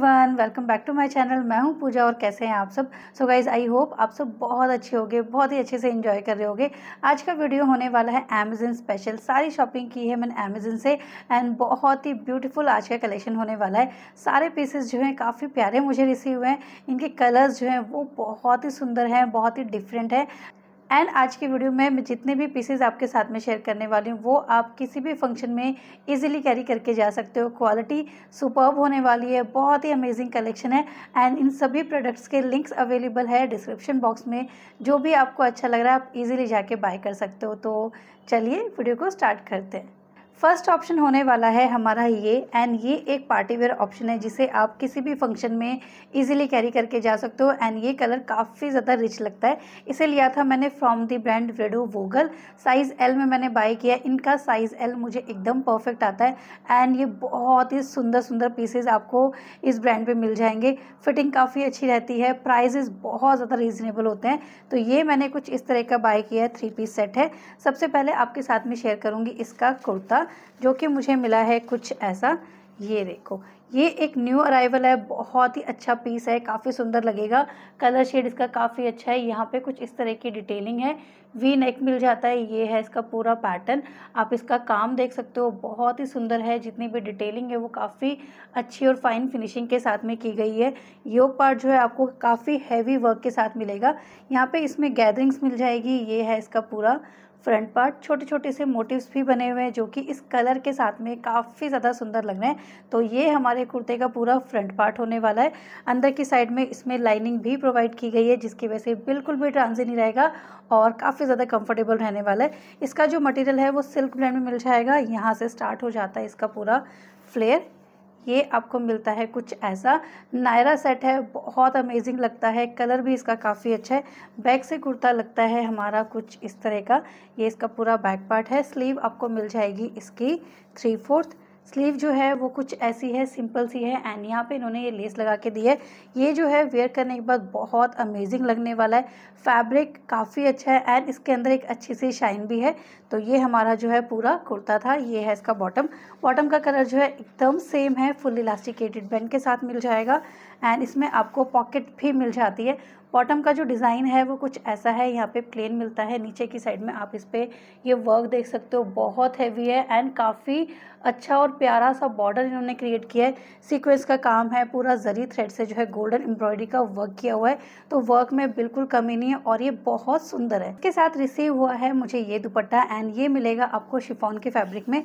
everyone welcome back to my channel मैं हूं पूजा और कैसे हैं आप सब सो गाइज आई होप आप सब बहुत अच्छे होंगे बहुत ही अच्छे से एंजॉय कर रहे होंगे आज का वीडियो होने वाला है अमेजन स्पेशल सारी शॉपिंग की है मैंने अमेजन से एंड बहुत ही ब्यूटीफुल आज का कलेक्शन होने वाला है सारे पीसेस जो हैं काफ़ी प्यारे मुझे रिसीव हुए हैं इनके कलर्स जो हैं वो बहुत ही सुंदर हैं बहुत ही डिफरेंट है एंड आज की वीडियो में जितने भी पीसेज आपके साथ में शेयर करने वाली हूँ वो आप किसी भी फंक्शन में इजीली कैरी करके जा सकते हो क्वालिटी सुपर्ब होने वाली है बहुत ही अमेजिंग कलेक्शन है एंड इन सभी प्रोडक्ट्स के लिंक्स अवेलेबल है डिस्क्रिप्शन बॉक्स में जो भी आपको अच्छा लग रहा है आप इजीली जाके बाय कर सकते हो तो चलिए वीडियो को स्टार्ट करते हैं फर्स्ट ऑप्शन होने वाला है हमारा ये एंड ये एक पार्टी वेयर ऑप्शन है जिसे आप किसी भी फंक्शन में इजीली कैरी करके जा सकते हो एंड ये कलर काफ़ी ज़्यादा रिच लगता है इसे लिया था मैंने फ्रॉम दी ब्रांड रेडो वोगल साइज़ एल में मैंने बाय किया इनका साइज़ एल मुझे एकदम परफेक्ट आता है एंड ये बहुत ही सुंदर सुंदर पीसेज आपको इस ब्रांड पर मिल जाएंगे फिटिंग काफ़ी अच्छी रहती है प्राइजेज बहुत ज़्यादा रिजनेबल होते हैं तो ये मैंने कुछ इस तरह का बाय किया है थ्री पीस सेट है सबसे पहले आपके साथ में शेयर करूँगी इसका कुर्ता जो कि मुझे मिला है कुछ ऐसा ये देखो ये एक न्यू अराइवल है बहुत ही अच्छा पीस है काफ़ी सुंदर लगेगा कलर शेड इसका काफ़ी अच्छा है यहाँ पे कुछ इस तरह की डिटेलिंग है वी नेक मिल जाता है ये है इसका पूरा पैटर्न आप इसका काम देख सकते हो बहुत ही सुंदर है जितनी भी डिटेलिंग है वो काफ़ी अच्छी और फाइन फिनिशिंग के साथ में की गई है योग पार्ट जो है आपको काफ़ी हैवी वर्क के साथ मिलेगा यहाँ पर इसमें गैदरिंग्स मिल जाएगी ये है इसका पूरा फ्रंट पार्ट छोटे छोटे से मोटिव्स भी बने हुए हैं जो कि इस कलर के साथ में काफ़ी ज़्यादा सुंदर लग रहे हैं तो ये हमारे कुर्ते का पूरा फ्रंट पार्ट होने वाला है अंदर की साइड में इसमें लाइनिंग भी प्रोवाइड की गई है जिसकी वजह से बिल्कुल भी ट्रांजे नहीं रहेगा और काफ़ी ज़्यादा कंफर्टेबल रहने वाला है इसका जो मटेरियल है वो सिल्क ब्रांड में मिल जाएगा यहाँ से स्टार्ट हो जाता है इसका पूरा फ्लेयर ये आपको मिलता है कुछ ऐसा नायरा सेट है बहुत अमेजिंग लगता है कलर भी इसका काफ़ी अच्छा है बैक से कुर्ता लगता है हमारा कुछ इस तरह का ये इसका पूरा बैक पार्ट है स्लीव आपको मिल जाएगी इसकी थ्री फोर्थ स्लीव जो है वो कुछ ऐसी है सिंपल सी है एंड यहाँ पे इन्होंने ये लेस लगा के दी है ये जो है वेयर करने के बाद बहुत अमेजिंग लगने वाला है फैब्रिक काफ़ी अच्छा है एंड इसके अंदर एक अच्छी सी शाइन भी है तो ये हमारा जो है पूरा कुर्ता था ये है इसका बॉटम बॉटम का कलर जो है एकदम सेम है फुल इलास्टिकेटेड बैंड के साथ मिल जाएगा एंड इसमें आपको पॉकेट भी मिल जाती है बॉटम का जो डिज़ाइन है वो कुछ ऐसा है यहाँ पे प्लेन मिलता है नीचे की साइड में आप इस पर ये वर्क देख सकते हो बहुत हैवी है एंड काफ़ी अच्छा और प्यारा सा बॉर्डर इन्होंने क्रिएट किया है सीक्वेंस का काम है पूरा जरी थ्रेड से जो है गोल्डन एम्ब्रॉयडरी का वर्क किया हुआ है तो वर्क में बिल्कुल कमी नहीं है और ये बहुत सुंदर है इसके साथ रिसीव हुआ है मुझे ये दुपट्टा एंड ये मिलेगा आपको शिफॉन के फैब्रिक में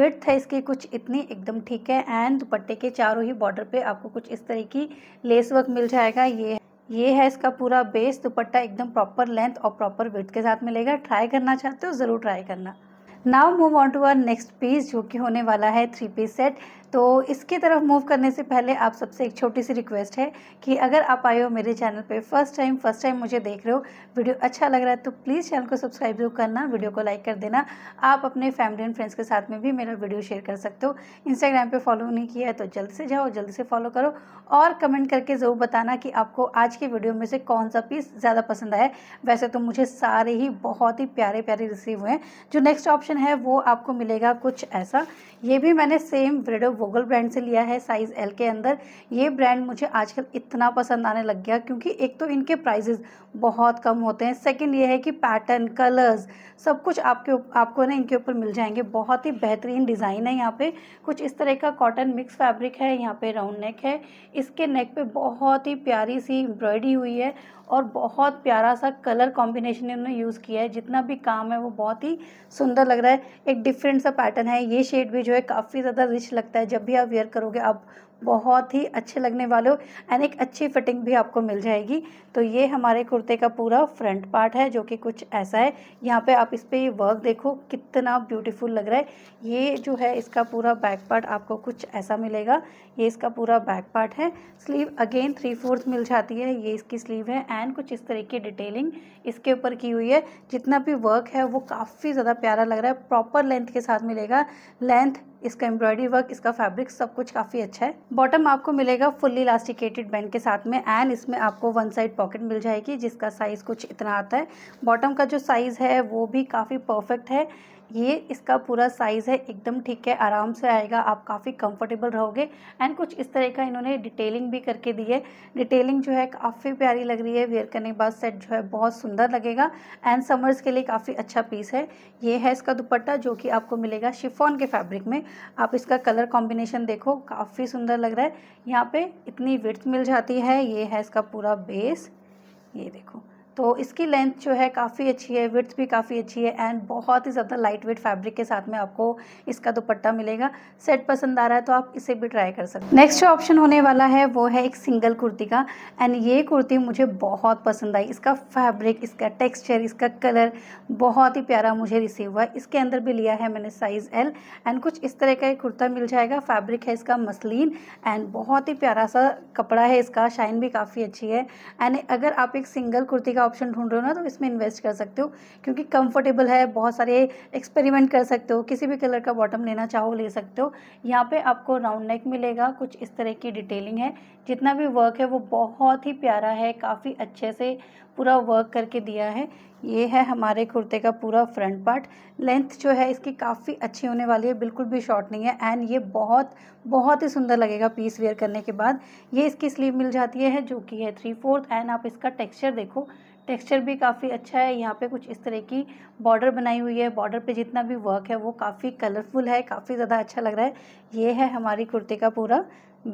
विथ है इसकी कुछ इतनी एकदम ठीक है एंड दुपट्टे के चारों ही बॉर्डर पर आपको कुछ इस तरह की लेस वर्क मिल जाएगा ये ये है इसका पूरा बेस दुपट्टा एकदम प्रॉपर लेंथ और प्रॉपर विथ के साथ मिलेगा ट्राई करना चाहते हो ज़रूर ट्राई करना now move on to our next piece जो कि होने वाला है थ्री पीस सेट तो इसकी तरफ मूव करने से पहले आप सबसे एक छोटी सी रिक्वेस्ट है कि अगर आप आए हो मेरे चैनल पे फर्स्ट टाइम फर्स्ट टाइम मुझे देख रहे हो वीडियो अच्छा लग रहा है तो प्लीज़ चैनल को सब्सक्राइब जरूर करना वीडियो को लाइक कर देना आप अपने फैमिली एंड फ्रेंड्स के साथ में भी मेरा वीडियो शेयर कर सकते हो इंस्टाग्राम पर फॉलो नहीं किया है तो जल्द से जाओ जल्द से फॉलो करो और कमेंट करके ज़रूर बताना कि आपको आज की वीडियो में से कौन सा पीस ज़्यादा पसंद आया वैसे तो मुझे सारे ही बहुत ही प्यारे प्यारे रिसीव हुए हैं जो नेक्स्ट ऑप्शन है वो आपको मिलेगा कुछ ऐसा ये भी मैंने सेम वीडियो वोगल ब्रांड से लिया है साइज़ एल के अंदर ये ब्रांड मुझे आजकल इतना पसंद आने लग गया क्योंकि एक तो इनके प्राइजेज़ बहुत कम होते हैं सेकंड ये है कि पैटर्न कलर्स सब कुछ आपके आपको ना इनके ऊपर मिल जाएंगे बहुत ही बेहतरीन डिज़ाइन है यहाँ पे कुछ इस तरह का कॉटन मिक्स फैब्रिक है यहाँ पे राउंड नेक है इसके नेक पे बहुत ही प्यारी सी एम्ब्रॉयडरी हुई है और बहुत प्यारा सा कलर कॉम्बिनेशन इन्होंने यूज़ किया है जितना भी काम है वो बहुत ही सुंदर लग रहा है एक डिफरेंट सा पैटर्न है ये शेड भी जो है काफ़ी ज़्यादा रिच लगता है जब भी आप वेयर करोगे आप बहुत ही अच्छे लगने वाले हो एंड एक अच्छी फिटिंग भी आपको मिल जाएगी तो ये हमारे कुर्ते का पूरा फ्रंट पार्ट है जो कि कुछ ऐसा है यहाँ पे आप इस पर वर्क देखो कितना ब्यूटीफुल लग रहा है ये जो है इसका पूरा बैक पार्ट आपको कुछ ऐसा मिलेगा ये इसका पूरा बैक पार्ट है स्लीव अगेन थ्री फोर्थ मिल जाती है ये इसकी स्लीव है एंड कुछ इस तरह की डिटेलिंग इसके ऊपर की हुई है जितना भी वर्क है वो काफ़ी ज़्यादा प्यारा लग रहा है प्रॉपर लेंथ के साथ मिलेगा लेंथ इसका एम्ब्रॉयडरी वर्क इसका फैब्रिक सब कुछ काफ़ी अच्छा है बॉटम आपको मिलेगा फुल्ली इलास्टिकेटेड बैंड के साथ में एंड इसमें आपको वन साइड पॉकेट मिल जाएगी जिसका साइज़ कुछ इतना आता है बॉटम का जो साइज़ है वो भी काफ़ी परफेक्ट है ये इसका पूरा साइज़ है एकदम ठीक है आराम से आएगा आप काफ़ी कंफर्टेबल रहोगे एंड कुछ इस तरह का इन्होंने डिटेलिंग भी करके दी है डिटेलिंग जो है काफ़ी प्यारी लग रही है वेयर करने के बाद सेट जो है बहुत सुंदर लगेगा एंड समर्स के लिए काफ़ी अच्छा पीस है ये है इसका दुपट्टा जो कि आपको मिलेगा शिफॉन के फैब्रिक में आप इसका कलर कॉम्बिनेशन देखो काफ़ी सुंदर लग रहा है यहाँ पर इतनी विर्थ मिल जाती है ये है इसका पूरा बेस ये देखो तो इसकी लेंथ जो है काफ़ी अच्छी है विथ भी काफ़ी अच्छी है एंड बहुत ही ज़्यादा लाइट वेट फैब्रिक के साथ में आपको इसका दुपट्टा मिलेगा सेट पसंद आ रहा है तो आप इसे भी ट्राई कर सकते हैं नेक्स्ट जो ऑप्शन होने वाला है वो है एक सिंगल कुर्ती का एंड ये कुर्ती मुझे बहुत पसंद आई इसका फैब्रिक इसका टेक्स्चर इसका कलर बहुत ही प्यारा मुझे रिसीव हुआ इसके अंदर भी लिया है मैंने साइज़ एल एंड कुछ इस तरह का एक कुर्ता मिल जाएगा फैब्रिक है इसका मसलिन एंड बहुत ही प्यारा सा कपड़ा है इसका शाइन भी काफ़ी अच्छी है एंड अगर आप एक सिंगल कुर्ती का ऑप्शन ढूंढ रहे हो ना तो इसमें इन्वेस्ट कर सकते हो क्योंकि कंफर्टेबल है बहुत सारे एक्सपेरिमेंट कर सकते हो किसी भी कलर का बॉटम लेना चाहो ले सकते हो यहाँ पे आपको राउंड नेक मिलेगा कुछ इस तरह की डिटेलिंग है जितना भी वर्क है वो बहुत ही प्यारा है काफ़ी अच्छे से पूरा वर्क करके दिया है ये है हमारे कुर्ते का पूरा फ्रंट पार्ट लेंथ जो है इसकी काफ़ी अच्छी होने वाली है बिल्कुल भी शॉर्ट नहीं है एंड ये बहुत बहुत ही सुंदर लगेगा पीस वेयर करने के बाद ये इसकी स्लीव मिल जाती है जो कि है थ्री फोर्थ एंड आप इसका टेक्सचर देखो टेक्सचर भी काफ़ी अच्छा है यहाँ पे कुछ इस तरह की बॉर्डर बनाई हुई है बॉर्डर पे जितना भी वर्क है वो काफ़ी कलरफुल है काफ़ी ज़्यादा अच्छा लग रहा है ये है हमारी कुर्ती का पूरा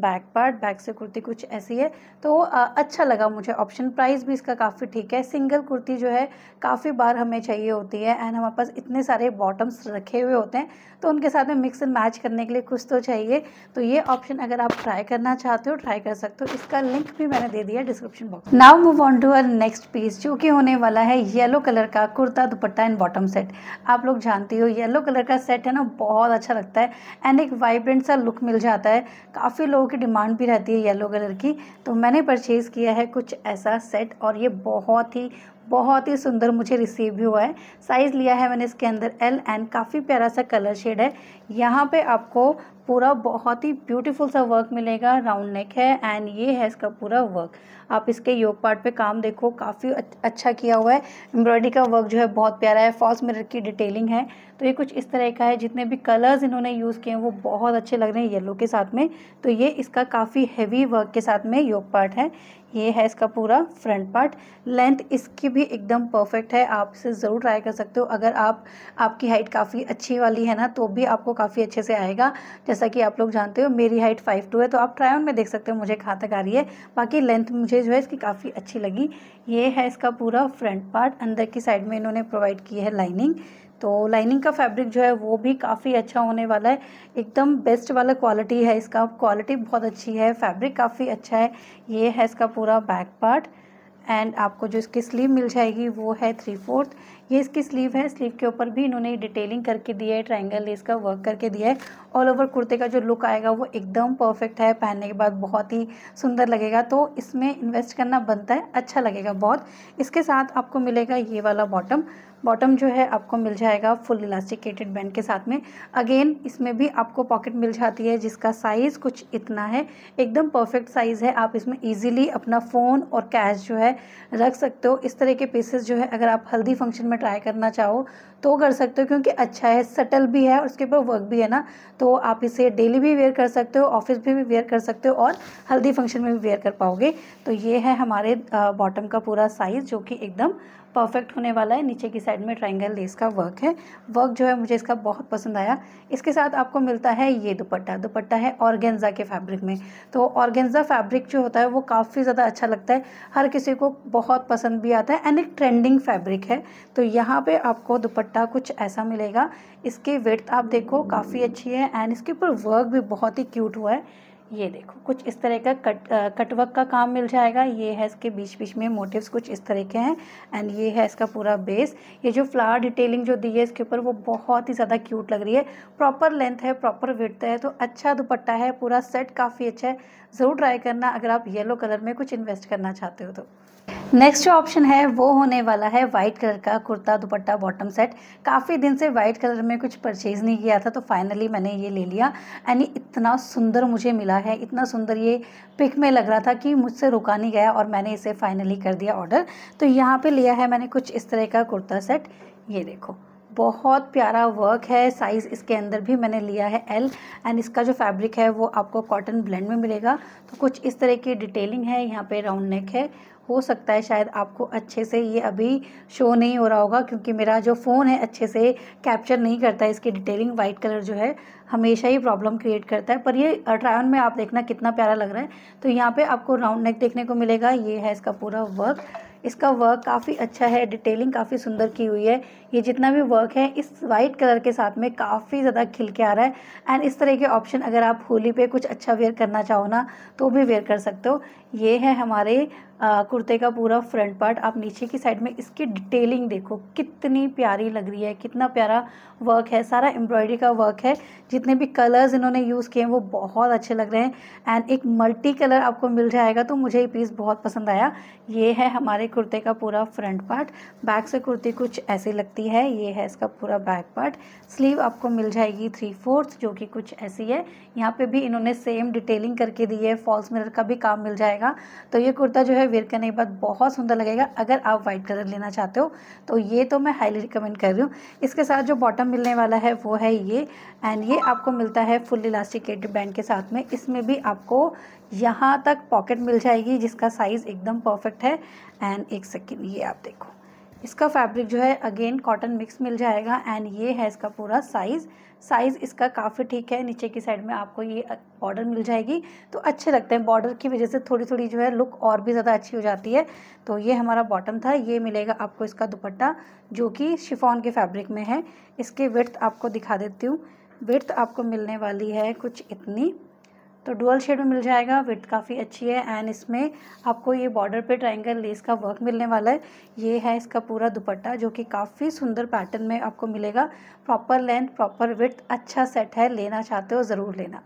बैक पार्ट बैक से कुर्ती कुछ ऐसी है तो आ, अच्छा लगा मुझे ऑप्शन प्राइस भी इसका काफ़ी ठीक है सिंगल कुर्ती जो है काफ़ी बार हमें चाहिए होती है एंड हमारे पास इतने सारे बॉटम्स रखे हुए होते हैं तो उनके साथ में मिक्स एंड मैच करने के लिए कुछ तो चाहिए तो ये ऑप्शन अगर आप ट्राई करना चाहते हो ट्राई कर सकते हो इसका लिंक भी मैंने दे दिया description box now move on to uh next piece जो कि होने वाला है येलो कलर का कुर्ता दुपट्टा एंड बॉटम सेट आप लोग जानती हो येलो कलर का सेट है ना बहुत अच्छा लगता है एंड एक वाइब्रेंट सा लुक मिल जाता है काफ़ी लोग लोगों की डिमांड भी रहती है येलो कलर की तो मैंने परचेज़ किया है कुछ ऐसा सेट और ये बहुत ही बहुत ही सुंदर मुझे रिसीव भी हुआ है साइज़ लिया है मैंने इसके अंदर एल एंड काफ़ी प्यारा सा कलर शेड है यहाँ पे आपको पूरा बहुत ही ब्यूटीफुल सा वर्क मिलेगा राउंड नेक है एंड ये है इसका पूरा वर्क आप इसके योग पार्ट पे काम देखो काफ़ी अच्छा किया हुआ है एम्ब्रॉयडरी का वर्क जो है बहुत प्यारा है फॉल्स मिरर की डिटेलिंग है तो ये कुछ इस तरह का है जितने भी कलर्स इन्होंने यूज़ किए हैं वो बहुत अच्छे लग रहे हैं येलो के साथ में तो ये इसका काफ़ी हैवी वर्क के साथ में योग पार्ट है ये है इसका पूरा फ्रंट पार्ट लेंथ इसकी भी एकदम परफेक्ट है आप इसे ज़रूर ट्राई कर सकते हो अगर आप आपकी हाइट काफ़ी अच्छी वाली है ना तो भी आपको काफ़ी अच्छे से आएगा जैसा कि आप लोग जानते हो मेरी हाइट फाइव टू है तो आप ट्राई ऑन में देख सकते हो मुझे कहाँ तक आ रही है बाकी लेंथ मुझे जो है इसकी काफ़ी अच्छी लगी ये है इसका पूरा फ्रंट पार्ट अंदर की साइड में इन्होंने प्रोवाइड की है लाइनिंग तो लाइनिंग का फैब्रिक जो है वो भी काफ़ी अच्छा होने वाला है एकदम बेस्ट वाला क्वालिटी है इसका क्वालिटी बहुत अच्छी है फैब्रिक काफ़ी अच्छा है ये है इसका पूरा बैक पार्ट एंड आपको जो इसकी स्लीव मिल जाएगी वो है थ्री फोर्थ ये इसकी स्लीव है स्लीव के ऊपर भी इन्होंने डिटेलिंग करके दिया है ट्राइंगल लेस का वर्क करके दिया है ऑल ओवर कुर्ते का जो लुक आएगा वो एकदम परफेक्ट है पहनने के बाद बहुत ही सुंदर लगेगा तो इसमें इन्वेस्ट करना बनता है अच्छा लगेगा बहुत इसके साथ आपको मिलेगा ये वाला बॉटम बॉटम जो है आपको मिल जाएगा फुल इलास्टिकेटेड बैंड के साथ में अगेन इसमें भी आपको पॉकेट मिल जाती है जिसका साइज़ कुछ इतना है एकदम परफेक्ट साइज़ है आप इसमें ईजिली अपना फ़ोन और कैश जो है रख सकते हो इस तरह के पीसेस जो है अगर आप हल्दी फंक्शन में ट्राई करना चाहो तो कर सकते हो क्योंकि अच्छा है सटल भी है और उसके ऊपर वर्क भी है ना तो आप इसे डेली भी वेयर कर सकते हो ऑफिस में भी वेयर कर सकते हो और हल्दी फंक्शन में भी वेयर कर पाओगे तो ये है हमारे बॉटम का पूरा साइज़ जो कि एकदम परफेक्ट होने वाला है नीचे की साइड में ट्राइंगल लेस का वर्क है वर्क जो है मुझे इसका बहुत पसंद आया इसके साथ आपको मिलता है ये दुपट्टा दुपट्टा है ऑर्गेंजा के फैब्रिक में तो ऑर्गेंजा फैब्रिक जो होता है वो काफ़ी ज़्यादा अच्छा लगता है हर किसी को बहुत पसंद भी आता है एंड एक ट्रेंडिंग फैब्रिक है तो यहाँ पर आपको दुपट्टा कुछ ऐसा मिलेगा इसकी वेट आप देखो काफ़ी अच्छी है एंड इसके ऊपर वर्क भी बहुत ही क्यूट हुआ है ये देखो कुछ इस तरह का कट कटवर्क का काम मिल जाएगा ये है इसके बीच बीच में मोटिव्स कुछ इस तरह के हैं एंड ये है इसका पूरा बेस ये जो फ्लावर डिटेलिंग जो दी है इसके ऊपर वो बहुत ही ज़्यादा क्यूट लग रही है प्रॉपर लेंथ है प्रॉपर विड्थ है तो अच्छा दुपट्टा है पूरा सेट काफ़ी अच्छा है ज़रूर ट्राई करना अगर आप येलो कलर में कुछ इन्वेस्ट करना चाहते हो तो नेक्स्ट जो ऑप्शन है वो होने वाला है वाइट कलर का कुर्ता दुपट्टा बॉटम सेट काफ़ी दिन से वाइट कलर में कुछ परचेज़ नहीं किया था तो फाइनली मैंने ये ले लिया एंड इतना सुंदर मुझे मिला है इतना सुंदर ये पिक में लग रहा था कि मुझसे रुका नहीं गया और मैंने इसे फाइनली कर दिया ऑर्डर तो यहाँ पे लिया है मैंने कुछ इस तरह का कुर्ता सेट ये देखो बहुत प्यारा वर्क है साइज़ इसके अंदर भी मैंने लिया है एल एंड इसका जो फैब्रिक है वो आपको कॉटन ब्लेंड में मिलेगा तो कुछ इस तरह की डिटेलिंग है यहाँ पे राउंड नेक है हो सकता है शायद आपको अच्छे से ये अभी शो नहीं हो रहा होगा क्योंकि मेरा जो फ़ोन है अच्छे से कैप्चर नहीं करता है इसकी डिटेलिंग वाइट कलर जो है हमेशा ही प्रॉब्लम क्रिएट करता है पर ये ट्रायन में आप देखना कितना प्यारा लग रहा है तो यहाँ पे आपको राउंड नेक देखने को मिलेगा ये है इसका पूरा वर्क इसका वर्क काफ़ी अच्छा है डिटेलिंग काफ़ी सुंदर की हुई है ये जितना भी वर्क है इस वाइट कलर के साथ में काफ़ी ज़्यादा खिल के आ रहा है एंड इस तरह के ऑप्शन अगर आप होली पे कुछ अच्छा वेयर करना चाहो ना तो भी वेयर कर सकते हो ये है हमारे आ, कुर्ते का पूरा फ्रंट पार्ट आप नीचे की साइड में इसकी डिटेलिंग देखो कितनी प्यारी लग रही है कितना प्यारा वर्क है सारा एम्ब्रॉयडरी का वर्क है जितने भी कलर्स इन्होंने यूज़ किए हैं वो बहुत अच्छे लग रहे हैं एंड एक मल्टी कलर आपको मिल जाएगा तो मुझे ये पीस बहुत पसंद आया ये है हमारे कुर्ते का पूरा फ्रंट पार्ट बैक से कुर्ती कुछ ऐसी लगती आती है ये है इसका पूरा बैक पार्ट स्लीव आपको मिल जाएगी थ्री फोर्थ जो कि कुछ ऐसी है यहाँ पे भी इन्होंने सेम डिटेलिंग करके दी है फॉल्स मिरर का भी काम मिल जाएगा तो ये कुर्ता जो है वेयर करने के बाद बहुत सुंदर लगेगा अगर आप वाइट कलर लेना चाहते हो तो ये तो मैं हाईली रिकमेंड कर रही हूँ इसके साथ जो बॉटम मिलने वाला है वो है ये एंड ये आपको मिलता है फुल इलास्टिकेट बैंड के साथ में इसमें भी आपको यहाँ तक पॉकेट मिल जाएगी जिसका साइज़ एकदम परफेक्ट है एंड एक सेकेंड ये आप देखो इसका फैब्रिक जो है अगेन कॉटन मिक्स मिल जाएगा एंड ये है इसका पूरा साइज़ साइज़ इसका काफ़ी ठीक है नीचे की साइड में आपको ये बॉर्डर मिल जाएगी तो अच्छे लगते हैं बॉर्डर की वजह से थोड़ी थोड़ी जो है लुक और भी ज़्यादा अच्छी हो जाती है तो ये हमारा बॉटम था ये मिलेगा आपको इसका दुपट्टा जो कि शिफॉन के फैब्रिक में है इसके विर्थ आपको दिखा देती हूँ विर्थ आपको मिलने वाली है कुछ इतनी तो डुअल शेड में मिल जाएगा विथ काफ़ी अच्छी है एंड इसमें आपको ये बॉर्डर पे ट्राइंगल लेस का वर्क मिलने वाला है ये है इसका पूरा दुपट्टा जो कि काफ़ी सुंदर पैटर्न में आपको मिलेगा प्रॉपर लेंथ प्रॉपर विथ अच्छा सेट है लेना चाहते हो ज़रूर लेना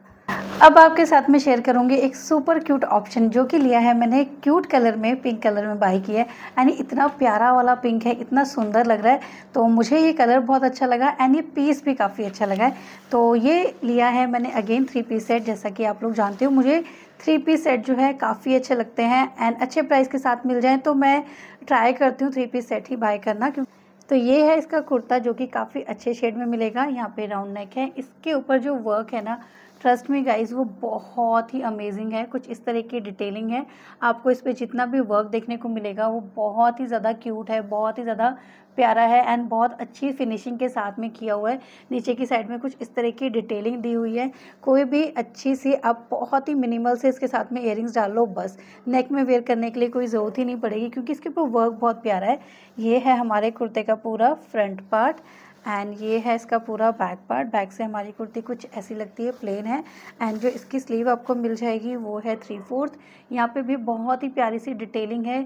अब आपके साथ में शेयर करूंगी एक सुपर क्यूट ऑप्शन जो कि लिया है मैंने क्यूट कलर में पिंक कलर में बाई किया है एंड इतना प्यारा वाला पिंक है इतना सुंदर लग रहा है तो मुझे ये कलर बहुत अच्छा लगा एंड ये पीस भी काफ़ी अच्छा लगा है तो ये लिया है मैंने अगेन थ्री पीस सेट जैसा कि आप लोग जानते हो मुझे थ्री पीस सेट जो है काफ़ी अच्छे लगते हैं एंड अच्छे प्राइस के साथ मिल जाएँ तो मैं ट्राई करती हूँ थ्री पीस सेट ही बाई करना क्योंकि तो ये है इसका कुर्ता जो कि काफ़ी अच्छे शेड में मिलेगा यहाँ पे राउंड नेक है इसके ऊपर जो वर्क है ना ट्रस्ट में गाइज वो बहुत ही अमेजिंग है कुछ इस तरह की डिटेलिंग है आपको इस पर जितना भी वर्क देखने को मिलेगा वो बहुत ही ज़्यादा क्यूट है बहुत ही ज़्यादा प्यारा है एंड बहुत अच्छी फिनिशिंग के साथ में किया हुआ है नीचे की साइड में कुछ इस तरह की डिटेलिंग दी हुई है कोई भी अच्छी सी आप बहुत ही मिनिमल से इसके साथ में इयर डाल लो बस नेक में वेयर करने के लिए कोई ज़रूरत ही नहीं पड़ेगी क्योंकि इसके ऊपर वर्क बहुत प्यारा है ये है हमारे कुर्ते का पूरा फ्रंट पार्ट एंड ये है इसका पूरा बैक पार्ट बैक से हमारी कुर्ती कुछ ऐसी लगती है प्लेन है एंड जो इसकी स्लीव आपको मिल जाएगी वो है थ्री फोर्थ यहाँ पे भी बहुत ही प्यारी सी डिटेलिंग है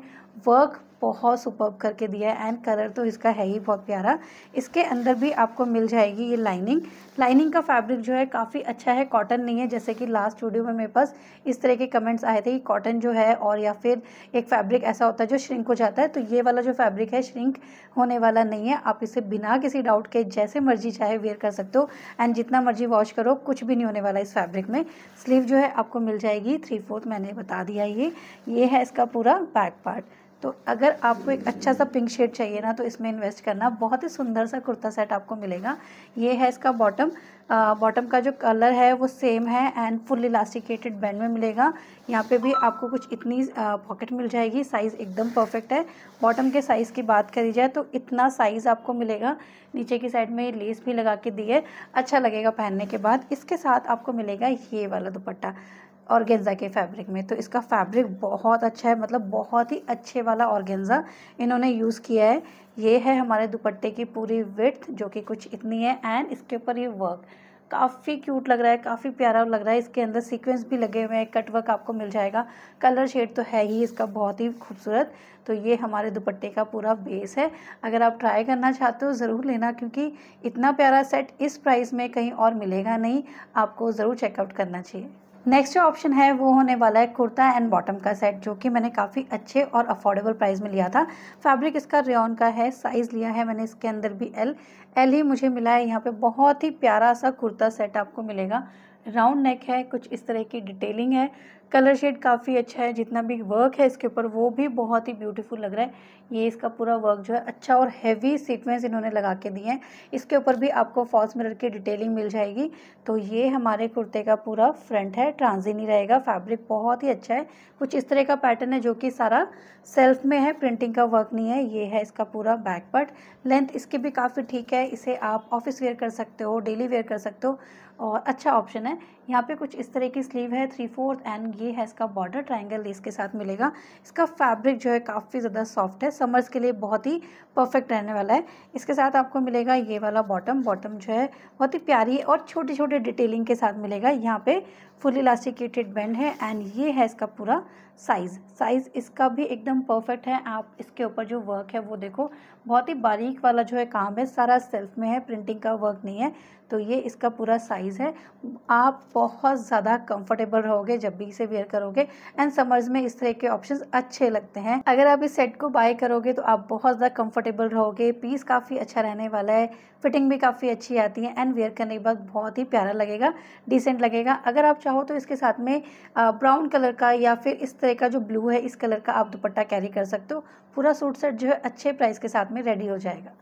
वर्क बहुत सुपर करके दिया है एंड कलर तो इसका है ही बहुत प्यारा इसके अंदर भी आपको मिल जाएगी ये लाइनिंग लाइनिंग का फैब्रिक जो है काफ़ी अच्छा है कॉटन नहीं है जैसे कि लास्ट वीडियो में मेरे पास इस तरह के कमेंट्स आए थे कि कॉटन जो है और या फिर एक फैब्रिक ऐसा होता है जो श्रिंक हो जाता है तो ये वाला जो फैब्रिक है श्रिंक होने वाला नहीं है आप इसे बिना किसी डाउट के जैसे मर्जी चाहे वेयर कर सकते हो एंड जितना मर्जी वॉश करो कुछ भी नहीं होने वाला इस फैब्रिक में स्लीव जो है आपको मिल जाएगी थ्री फोर्थ मैंने बता दिया ये ये है इसका पूरा बैक पार्ट तो अगर आपको एक अच्छा सा पिंक शेड चाहिए ना तो इसमें इन्वेस्ट करना बहुत ही सुंदर सा कुर्ता सेट आपको मिलेगा ये है इसका बॉटम बॉटम का जो कलर है वो सेम है एंड फुल इलास्टिकेटेड बैंड में मिलेगा यहाँ पे भी आपको कुछ इतनी पॉकेट मिल जाएगी साइज़ एकदम परफेक्ट है बॉटम के साइज़ की बात करी जाए तो इतना साइज़ आपको मिलेगा नीचे की साइड में लेस भी लगा के दी है अच्छा लगेगा पहनने के बाद इसके साथ आपको मिलेगा ये वाला दुपट्टा ऑर्गेन्ज़ा के फैब्रिक में तो इसका फैब्रिक बहुत अच्छा है मतलब बहुत ही अच्छे वाला ऑर्गेन्ज़ा इन्होंने यूज़ किया है ये है हमारे दुपट्टे की पूरी विथ जो कि कुछ इतनी है एंड इसके ऊपर ये वर्क काफ़ी क्यूट लग रहा है काफ़ी प्यारा लग रहा है इसके अंदर सीक्वेंस भी लगे हुए हैं कट वर्क आपको मिल जाएगा कलर शेड तो है ही इसका बहुत ही खूबसूरत तो ये हमारे दुपट्टे का पूरा बेस है अगर आप ट्राई करना चाहते हो ज़रूर लेना क्योंकि इतना प्यारा सेट इस प्राइस में कहीं और मिलेगा नहीं आपको ज़रूर चेकआउट करना चाहिए नेक्स्ट जो ऑप्शन है वो होने वाला है कुर्ता एंड बॉटम का सेट जो कि मैंने काफ़ी अच्छे और अफोर्डेबल प्राइस में लिया था फैब्रिक इसका रेन का है साइज़ लिया है मैंने इसके अंदर भी एल एल ही मुझे मिला है यहाँ पे बहुत ही प्यारा सा कुर्ता सेट आपको मिलेगा राउंड नेक है कुछ इस तरह की डिटेलिंग है कलर शेड काफ़ी अच्छा है जितना भी वर्क है इसके ऊपर वो भी बहुत ही ब्यूटीफुल लग रहा है ये इसका पूरा वर्क जो है अच्छा और हैवी सीक्वेंस इन्होंने लगा के दिए हैं इसके ऊपर भी आपको फॉल्स मिरर की डिटेलिंग मिल जाएगी तो ये हमारे कुर्ते का पूरा फ्रंट है नहीं रहेगा फैब्रिक बहुत ही अच्छा है कुछ इस तरह का पैटर्न है जो कि सारा सेल्फ में है प्रिंटिंग का वर्क नहीं है ये है इसका पूरा बैक पार्ट लेंथ इसकी भी काफ़ी ठीक है इसे आप ऑफिस वेयर कर सकते हो डेली वेयर कर सकते हो और अच्छा ऑप्शन है यहाँ पे कुछ इस तरह की स्लीव है थ्री फोर्थ एंड ये है इसका बॉर्डर ट्राइंगल लेस के साथ मिलेगा इसका फैब्रिक जो है काफ़ी ज़्यादा सॉफ्ट है समर्स के लिए बहुत ही परफेक्ट रहने वाला है इसके साथ आपको मिलेगा ये वाला बॉटम बॉटम जो है बहुत ही प्यारी और छोटे छोटे डिटेलिंग के साथ मिलेगा यहाँ पे फुल इलास्टिकेटेड बैंड है एंड ये है इसका पूरा साइज़ साइज़ इसका भी एकदम परफेक्ट है आप इसके ऊपर जो वर्क है वो देखो बहुत ही बारीक वाला जो है काम है सारा सेल्फ में है प्रिंटिंग का वर्क नहीं है तो ये इसका पूरा साइज़ है आप बहुत ज़्यादा कंफर्टेबल रहोगे जब भी इसे वेयर करोगे एंड समर्स में इस तरह के ऑप्शन अच्छे लगते हैं अगर आप इस सेट को बाय करोगे तो आप बहुत ज़्यादा कंफर्टेबल रहोगे पीस काफ़ी अच्छा रहने वाला है फिटिंग भी काफ़ी अच्छी आती है एंड वेयर करने के बाद बहुत ही प्यारा लगेगा डिसेंट लगेगा अगर आप अच्छा हो तो इसके साथ में ब्राउन कलर का या फिर इस तरह का जो ब्लू है इस कलर का आप दुपट्टा कैरी कर सकते हो पूरा सूट सेट जो है अच्छे प्राइस के साथ में रेडी हो जाएगा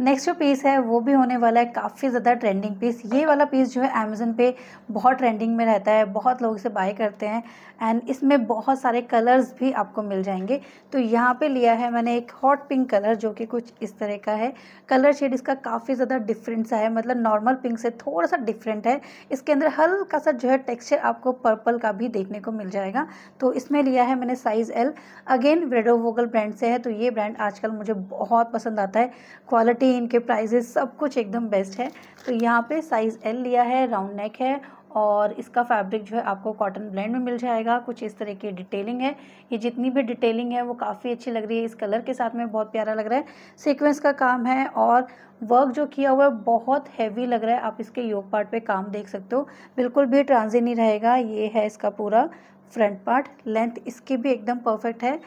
नेक्स्ट जो पीस है वो भी होने वाला है काफ़ी ज़्यादा ट्रेंडिंग पीस ये वाला पीस जो है अमेज़ोन पे बहुत ट्रेंडिंग में रहता है बहुत लोग इसे बाय करते हैं एंड इसमें बहुत सारे कलर्स भी आपको मिल जाएंगे तो यहाँ पे लिया है मैंने एक हॉट पिंक कलर जो कि कुछ इस तरह का है कलर शेड इसका काफ़ी ज़्यादा डिफरेंट सा है मतलब नॉर्मल पिंक से थोड़ा सा डिफरेंट है इसके अंदर हल्का सा जो है टेक्स्चर आपको पर्पल का भी देखने को मिल जाएगा तो इसमें लिया है मैंने साइज़ एल अगेन वेडोवोगल ब्रांड से है तो ये ब्रांड आजकल मुझे बहुत पसंद आता है क्वालिटी क्वालिटी इनके प्राइजेस सब कुछ एकदम बेस्ट है तो यहाँ पे साइज़ एल लिया है राउंड नेक है और इसका फैब्रिक जो है आपको कॉटन ब्लेंड में मिल जाएगा कुछ इस तरह की डिटेलिंग है ये जितनी भी डिटेलिंग है वो काफ़ी अच्छी लग रही है इस कलर के साथ में बहुत प्यारा लग रहा है सीक्वेंस का काम है और वर्क जो किया हुआ है बहुत हैवी लग रहा है आप इसके योग पार्ट पे काम देख सकते हो बिल्कुल भी ट्रांजी नहीं रहेगा ये है इसका पूरा फ्रंट पार्ट लेंथ इसकी भी एकदम परफेक्ट है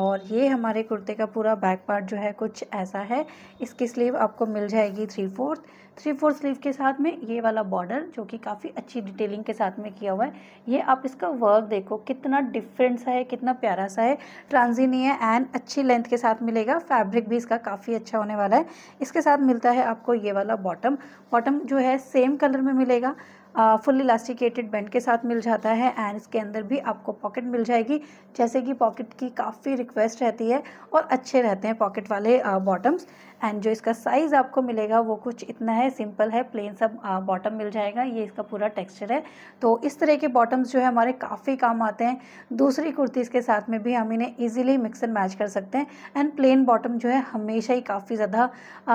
और ये हमारे कुर्ते का पूरा बैक पार्ट जो है कुछ ऐसा है इसकी स्लीव आपको मिल जाएगी three fourth three fourth sleeve के साथ में ये वाला बॉर्डर जो कि काफ़ी अच्छी डिटेलिंग के साथ में किया हुआ है ये आप इसका वर्क देखो कितना डिफरेंट सा है कितना प्यारा सा है ट्रांजी नहीं है एंड अच्छी लेंथ के साथ मिलेगा फैब्रिक भी इसका काफ़ी अच्छा होने वाला है इसके साथ मिलता है आपको ये वाला बॉटम बॉटम जो है सेम कलर में मिलेगा फुल इलास्टिकेटेड बैंड के साथ मिल जाता है एंड इसके अंदर भी आपको पॉकेट मिल जाएगी जैसे कि पॉकेट की काफ़ी रिक्वेस्ट रहती है और अच्छे रहते हैं पॉकेट वाले बॉटम्स एंड जो इसका साइज़ आपको मिलेगा वो कुछ इतना है सिंपल है प्लेन सब बॉटम मिल जाएगा ये इसका पूरा टेक्सचर है तो इस तरह के बॉटम्स जो है हमारे काफ़ी काम आते हैं दूसरी कुर्तीज़ के साथ में भी हम इन्हें ईजिली मिक्स एंड मैच कर सकते हैं एंड प्लेन बॉटम जो है हमेशा ही काफ़ी ज़्यादा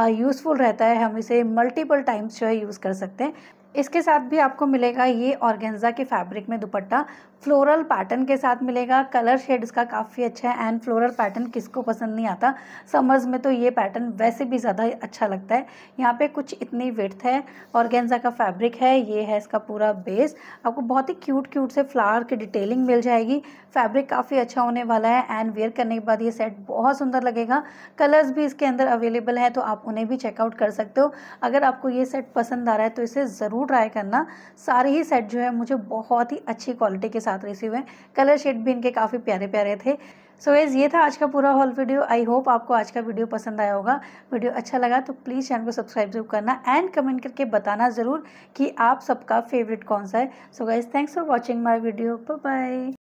यूज़फुल रहता है हम इसे मल्टीपल टाइम्स जो है यूज़ कर सकते हैं इसके साथ भी आपको मिलेगा ये ऑर्गेंजा के फैब्रिक में दुपट्टा फ्लोरल पैटर्न के साथ मिलेगा कलर शेड इसका काफ़ी अच्छा है एंड फ्लोरल पैटर्न किसको पसंद नहीं आता समर्स में तो ये पैटर्न वैसे भी ज़्यादा अच्छा लगता है यहाँ पे कुछ इतनी विथ है गेंजा का फैब्रिक है ये है इसका पूरा बेस आपको बहुत ही क्यूट क्यूट से फ्लावर की डिटेलिंग मिल जाएगी फैब्रिक काफ़ी अच्छा होने वाला है एंड वेयर करने के बाद ये सेट बहुत सुंदर लगेगा कलर्स भी इसके अंदर अवेलेबल है तो आप उन्हें भी चेकआउट कर सकते हो अगर आपको ये सेट पसंद आ रहा है तो इसे ज़रूर ट्राई करना सारे ही सेट जो है मुझे बहुत ही अच्छी क्वालिटी के साथ साथ रिसीव हैं कलर शेड भी इनके काफ़ी प्यारे प्यारे थे सो so, वेज़ ये था आज का पूरा हॉल वीडियो आई होप आपको आज का वीडियो पसंद आया होगा वीडियो अच्छा लगा तो प्लीज़ चैनल को सब्सक्राइब जरूर करना एंड कमेंट करके बताना ज़रूर कि आप सबका फेवरेट कौन सा है so guys thanks for watching my video bye